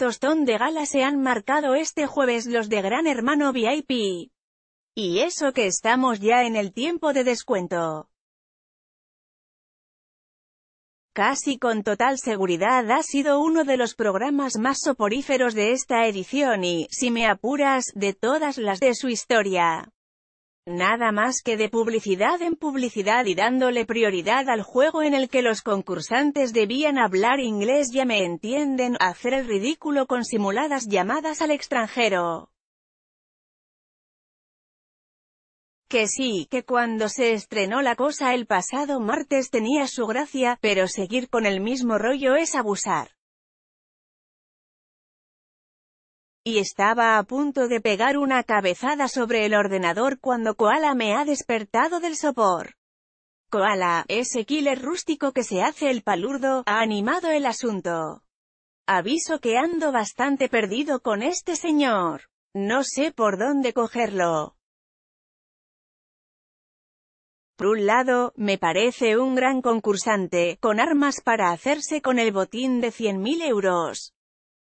tostón de gala se han marcado este jueves los de Gran Hermano VIP. Y eso que estamos ya en el tiempo de descuento. Casi con total seguridad ha sido uno de los programas más soporíferos de esta edición y, si me apuras, de todas las de su historia nada más que de publicidad en publicidad y dándole prioridad al juego en el que los concursantes debían hablar inglés ya me entienden, hacer el ridículo con simuladas llamadas al extranjero. Que sí, que cuando se estrenó la cosa el pasado martes tenía su gracia, pero seguir con el mismo rollo es abusar. y estaba a punto de pegar una cabezada sobre el ordenador cuando Koala me ha despertado del sopor. Koala, ese killer rústico que se hace el palurdo, ha animado el asunto. Aviso que ando bastante perdido con este señor. No sé por dónde cogerlo. Por un lado, me parece un gran concursante, con armas para hacerse con el botín de 100.000 euros.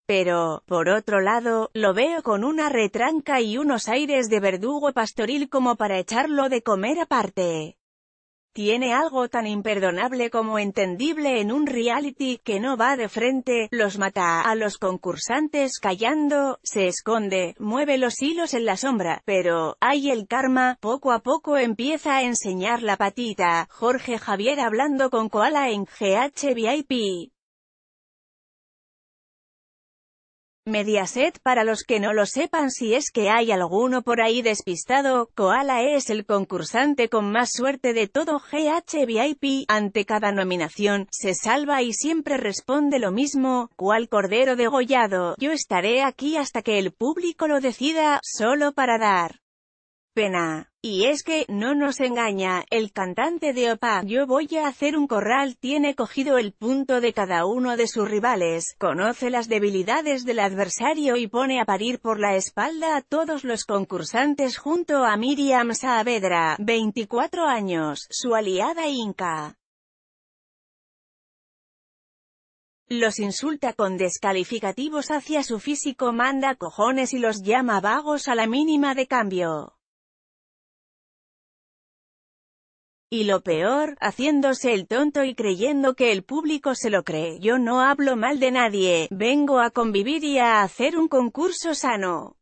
Pero, por otro lado, lo veo con una retranca y unos aires de verdugo pastoril como para echarlo de comer aparte. Tiene algo tan imperdonable como entendible en un reality que no va de frente, los mata a los concursantes callando, se esconde, mueve los hilos en la sombra, pero, hay el karma, poco a poco empieza a enseñar la patita, Jorge Javier hablando con Koala en GHVIP. Mediaset para los que no lo sepan si es que hay alguno por ahí despistado, Koala es el concursante con más suerte de todo GHVIP, ante cada nominación, se salva y siempre responde lo mismo, cual cordero degollado, yo estaré aquí hasta que el público lo decida, solo para dar y es que, no nos engaña, el cantante de Opa, Yo voy a hacer un corral tiene cogido el punto de cada uno de sus rivales, conoce las debilidades del adversario y pone a parir por la espalda a todos los concursantes junto a Miriam Saavedra, 24 años, su aliada inca. los insulta con descalificativos hacia su físico manda cojones y los llama vagos a la mínima de cambio. Y lo peor, haciéndose el tonto y creyendo que el público se lo cree. Yo no hablo mal de nadie, vengo a convivir y a hacer un concurso sano.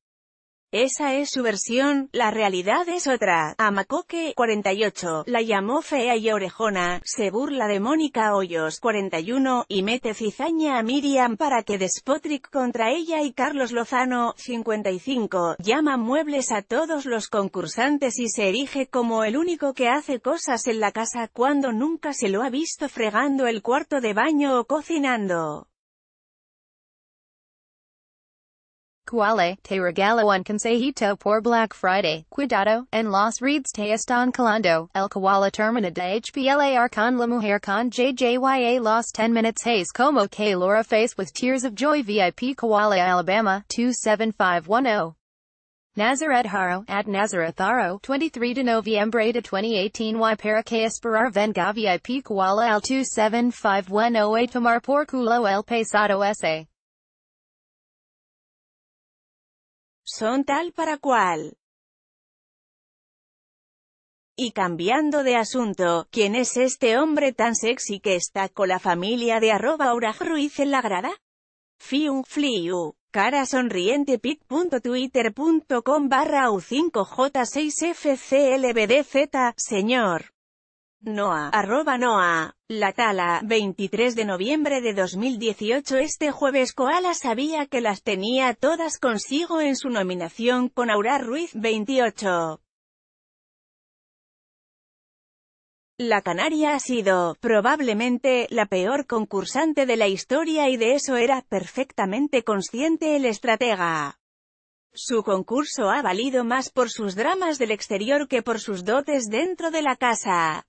Esa es su versión, la realidad es otra. Amacoque 48, la llamó fea y orejona, se burla de Mónica Hoyos, 41, y mete cizaña a Miriam para que despotric contra ella y Carlos Lozano, 55, llama muebles a todos los concursantes y se erige como el único que hace cosas en la casa cuando nunca se lo ha visto fregando el cuarto de baño o cocinando. Kuale te regalo un consejito por Black Friday, cuidado, en los reeds te están colando, el koala termina de HPLAR con la mujer con JJYA los 10 minutes haze como que Laura face with tears of joy VIP Koala Alabama, 27510. Nazareth Haro, at Nazareth Haro, 23 de Noviembre de 2018 Y para que esperar venga VIP Koala al 27510 a tomar por culo el pesado ese. son tal para cual. Y cambiando de asunto, ¿quién es este hombre tan sexy que está con la familia de arroba Ruiz en la grada? Fium Fliu, cara sonriente pic.twitter.com barra u5j6fclbdz, señor. Noa, arroba La Tala, 23 de noviembre de 2018 Este jueves Koala sabía que las tenía todas consigo en su nominación con Aura Ruiz, 28. La Canaria ha sido, probablemente, la peor concursante de la historia y de eso era perfectamente consciente el estratega. Su concurso ha valido más por sus dramas del exterior que por sus dotes dentro de la casa.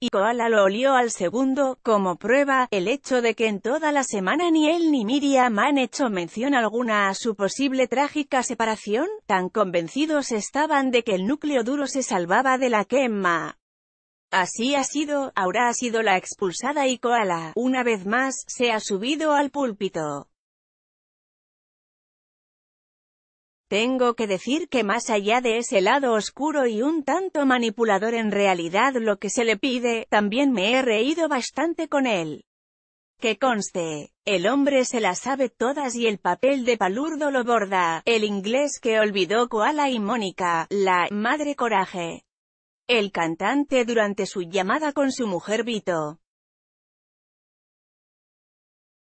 y Koala lo olió al segundo, como prueba, el hecho de que en toda la semana ni él ni Miriam han hecho mención alguna a su posible trágica separación, tan convencidos estaban de que el núcleo duro se salvaba de la quema. Así ha sido, ahora ha sido la expulsada y Koala, una vez más, se ha subido al púlpito. Tengo que decir que más allá de ese lado oscuro y un tanto manipulador en realidad lo que se le pide, también me he reído bastante con él. Que conste, el hombre se la sabe todas y el papel de Palurdo lo borda, el inglés que olvidó Koala y Mónica, la «Madre Coraje». El cantante durante su llamada con su mujer Vito.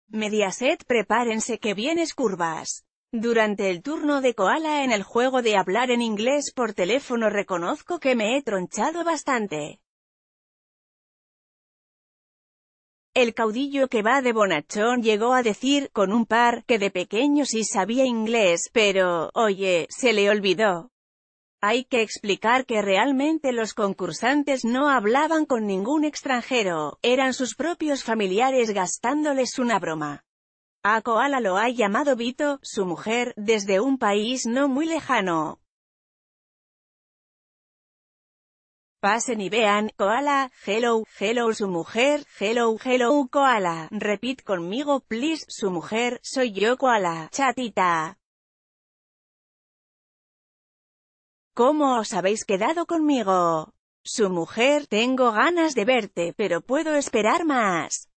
Mediaset prepárense que vienes curvas. Durante el turno de Koala en el juego de hablar en inglés por teléfono reconozco que me he tronchado bastante. El caudillo que va de bonachón llegó a decir, con un par, que de pequeño sí sabía inglés, pero, oye, se le olvidó. Hay que explicar que realmente los concursantes no hablaban con ningún extranjero, eran sus propios familiares gastándoles una broma. A Koala lo ha llamado Vito, su mujer, desde un país no muy lejano. Pasen y vean, Koala, hello, hello su mujer, hello, hello Koala, repit conmigo please, su mujer, soy yo Koala, chatita. ¿Cómo os habéis quedado conmigo? Su mujer, tengo ganas de verte, pero puedo esperar más.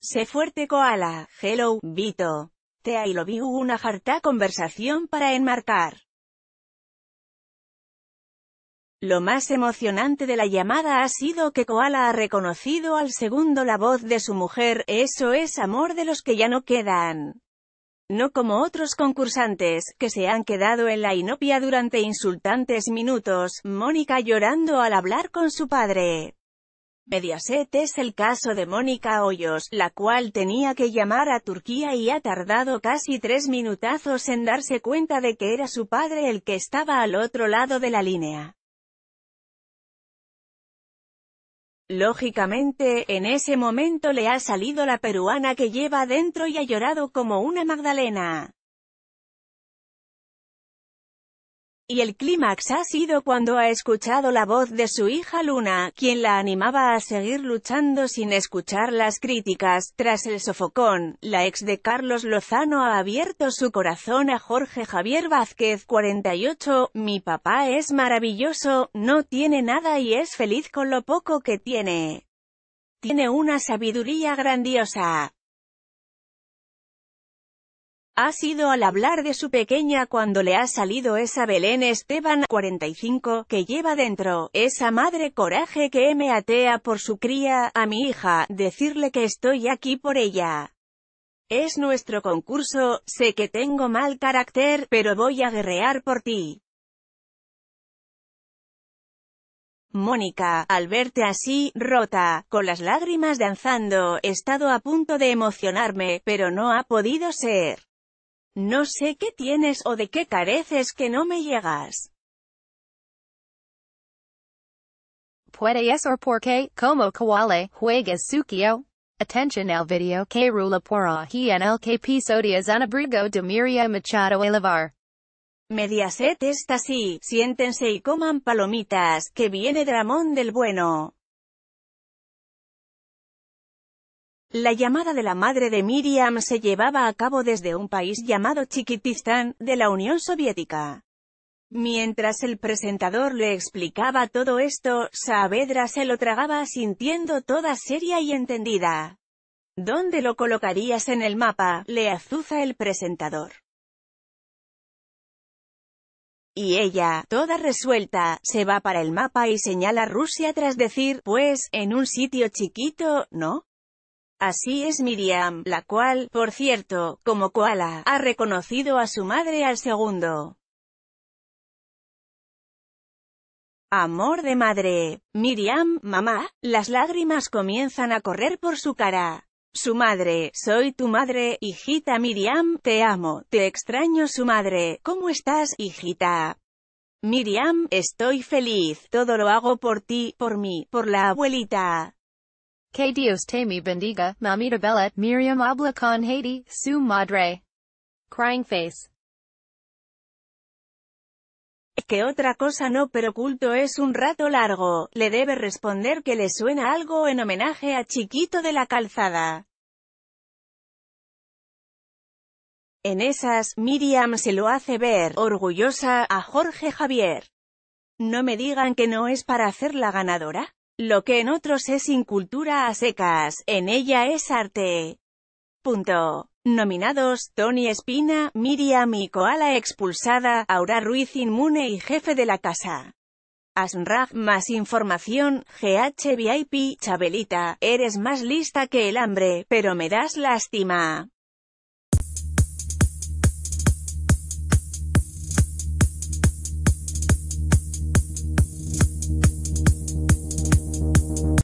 Sé fuerte koala, hello, Vito. Te I lo vi una harta conversación para enmarcar. Lo más emocionante de la llamada ha sido que Koala ha reconocido al segundo la voz de su mujer, eso es amor de los que ya no quedan. No como otros concursantes, que se han quedado en la inopia durante insultantes minutos, Mónica llorando al hablar con su padre. Mediaset es el caso de Mónica Hoyos, la cual tenía que llamar a Turquía y ha tardado casi tres minutazos en darse cuenta de que era su padre el que estaba al otro lado de la línea. Lógicamente, en ese momento le ha salido la peruana que lleva dentro y ha llorado como una magdalena. Y el clímax ha sido cuando ha escuchado la voz de su hija Luna, quien la animaba a seguir luchando sin escuchar las críticas. Tras el sofocón, la ex de Carlos Lozano ha abierto su corazón a Jorge Javier Vázquez, 48. Mi papá es maravilloso, no tiene nada y es feliz con lo poco que tiene. Tiene una sabiduría grandiosa. Ha sido al hablar de su pequeña cuando le ha salido esa Belén Esteban, 45, que lleva dentro, esa madre coraje que me atea por su cría, a mi hija, decirle que estoy aquí por ella. Es nuestro concurso, sé que tengo mal carácter, pero voy a guerrear por ti. Mónica, al verte así, rota, con las lágrimas danzando, he estado a punto de emocionarme, pero no ha podido ser. No sé qué tienes o de qué careces que no me llegas. ¿Puede o por qué? como koale juegas sucio. Atención al video que rula por aquí en el que pisodias anabrigo de Miriam Machado elevar. Mediaset está así, siéntense y coman palomitas, que viene Dramón del Bueno. La llamada de la madre de Miriam se llevaba a cabo desde un país llamado Chiquitistán, de la Unión Soviética. Mientras el presentador le explicaba todo esto, Saavedra se lo tragaba sintiendo toda seria y entendida. ¿Dónde lo colocarías en el mapa? le azuza el presentador. Y ella, toda resuelta, se va para el mapa y señala Rusia tras decir, pues, en un sitio chiquito, ¿no? Así es Miriam, la cual, por cierto, como Koala, ha reconocido a su madre al segundo. Amor de madre. Miriam, mamá, las lágrimas comienzan a correr por su cara. Su madre, soy tu madre, hijita Miriam, te amo, te extraño su madre, ¿cómo estás, hijita? Miriam, estoy feliz, todo lo hago por ti, por mí, por la abuelita. Que Dios te bendiga, mamita bella, Miriam habla con Haiti, su madre. Crying face. Que otra cosa no pero culto es un rato largo, le debe responder que le suena algo en homenaje a Chiquito de la Calzada. En esas, Miriam se lo hace ver, orgullosa, a Jorge Javier. No me digan que no es para la ganadora. Lo que en otros es incultura a secas, en ella es arte. Punto. Nominados, Tony Espina, Miriam y Koala expulsada, Aura Ruiz inmune y jefe de la casa. Asnrag, más información, GHVIP, Chabelita, eres más lista que el hambre, pero me das lástima.